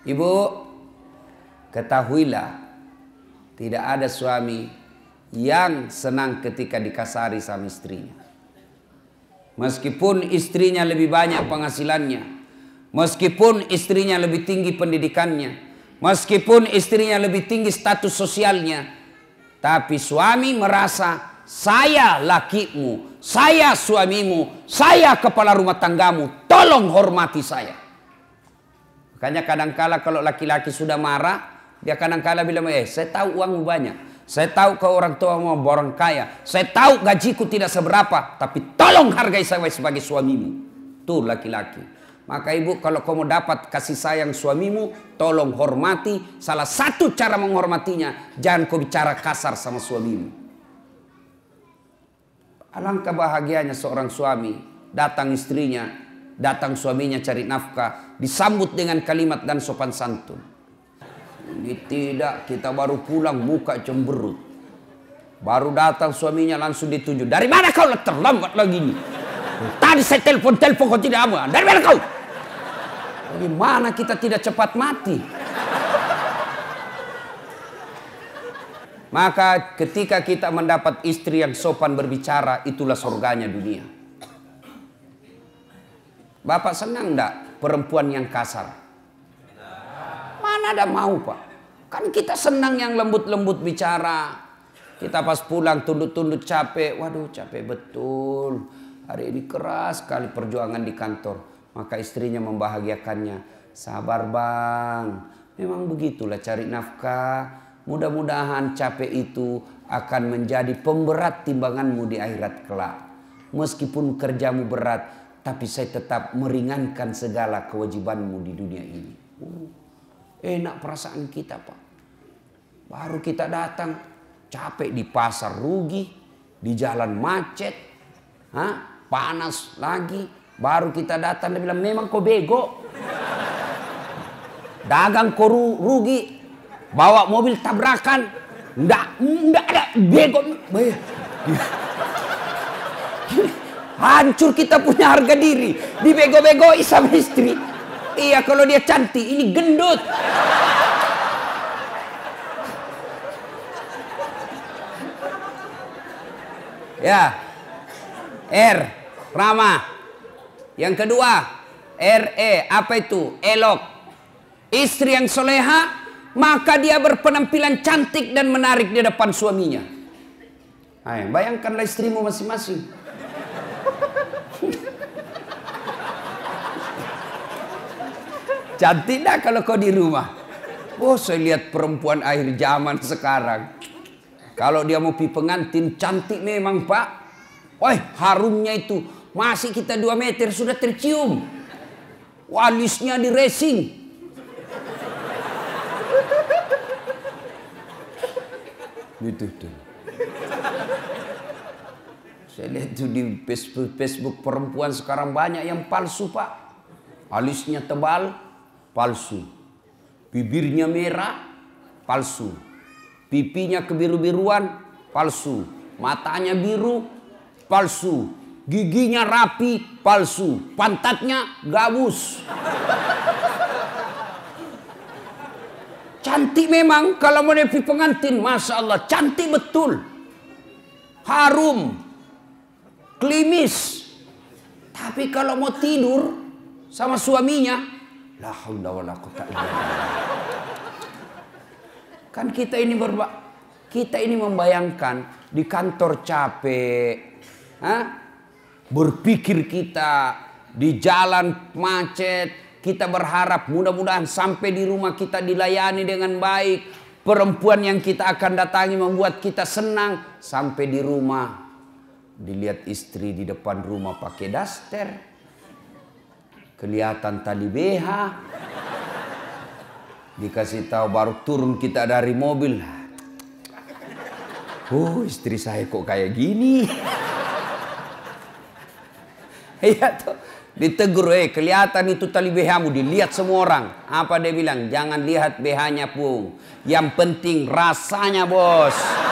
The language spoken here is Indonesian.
Ibu, ketahuilah tidak ada suami yang senang ketika dikasari sama istrinya. Meskipun istrinya lebih banyak penghasilannya, meskipun istrinya lebih tinggi pendidikannya, meskipun istrinya lebih tinggi status sosialnya, tapi suami merasa saya lakimu, saya suamimu, saya kepala rumah tanggamu, tolong hormati saya. Makanya kadangkala kalau laki-laki sudah marah, dia kadangkala bilang, eh saya tahu uangmu banyak. Saya tahu kau orang tua mau borong kaya. Saya tahu gajiku tidak seberapa. Tapi tolong hargai saya sebagai suamimu. Tuh laki-laki. Maka ibu kalau kamu dapat kasih sayang suamimu, tolong hormati. Salah satu cara menghormatinya, jangan kau bicara kasar sama suamimu. Alangkah bahagianya seorang suami datang istrinya Datang suaminya cari nafkah, disambut dengan kalimat dan sopan santun. Ini tidak, kita baru pulang buka cemberut. Baru datang suaminya langsung ditunjuk. Dari mana kau terlambat lagi ini? Tadi saya telepon-telepon kau tidak aman. Dari mana kau? Bagaimana kita tidak cepat mati? Maka ketika kita mendapat istri yang sopan berbicara, itulah surganya dunia. Bapak senang enggak perempuan yang kasar? Mana ada mau Pak. Kan kita senang yang lembut-lembut bicara. Kita pas pulang tunduk-tunduk capek. Waduh capek betul. Hari ini keras sekali perjuangan di kantor. Maka istrinya membahagiakannya. Sabar bang. Memang begitulah cari nafkah. Mudah-mudahan capek itu akan menjadi pemberat timbanganmu di akhirat kelak. Meskipun kerjamu berat, tapi saya tetap meringankan segala kewajibanmu di dunia ini. Uh, enak perasaan kita, Pak. Baru kita datang, capek di pasar rugi, di jalan macet, ha? panas lagi. Baru kita datang, dia bilang, memang kau bego. Dagang kau rugi, bawa mobil tabrakan. Enggak, enggak ada bego. Gila. Hancur kita punya harga diri. dibego bego sama istri. Iya kalau dia cantik, ini gendut. Ya. R. Rama Yang kedua. RE. Apa itu? Elok. Istri yang soleha. Maka dia berpenampilan cantik dan menarik di depan suaminya. Hai, nah, bayangkanlah istrimu masing-masing. Cantik dah kalau kau di rumah. Oh saya lihat perempuan akhir zaman sekarang. Kalau dia mau pi pengantin cantik memang pak. Woi, harumnya itu masih kita dua meter sudah tercium. Walisnya di racing. Gitu, itu, tuh. Saya lihat tuh di Facebook, Facebook perempuan sekarang banyak yang palsu pak. Alisnya tebal, palsu. Bibirnya merah, palsu. Pipinya kebiru-biruan, palsu. Matanya biru, palsu. Giginya rapi, palsu. Pantatnya gabus. Cantik memang kalau mau nepi pengantin. Masya Allah, cantik betul. Harum. Klimis. Tapi kalau mau tidur sama suaminya, La wa la Kan kita ini berba kita ini membayangkan di kantor capek. Hah? Berpikir kita di jalan macet, kita berharap mudah-mudahan sampai di rumah kita dilayani dengan baik. Perempuan yang kita akan datangi membuat kita senang sampai di rumah. Dilihat istri di depan rumah pakai daster kelihatan tali BH. Dikasih tahu baru turun kita dari mobil. Oh, istri saya kok kayak gini. Iya tuh. Ditegur, eh kelihatan itu tali behamu dilihat semua orang. Apa dia bilang? Jangan lihat BH-nya, Pung. Yang penting rasanya, Bos.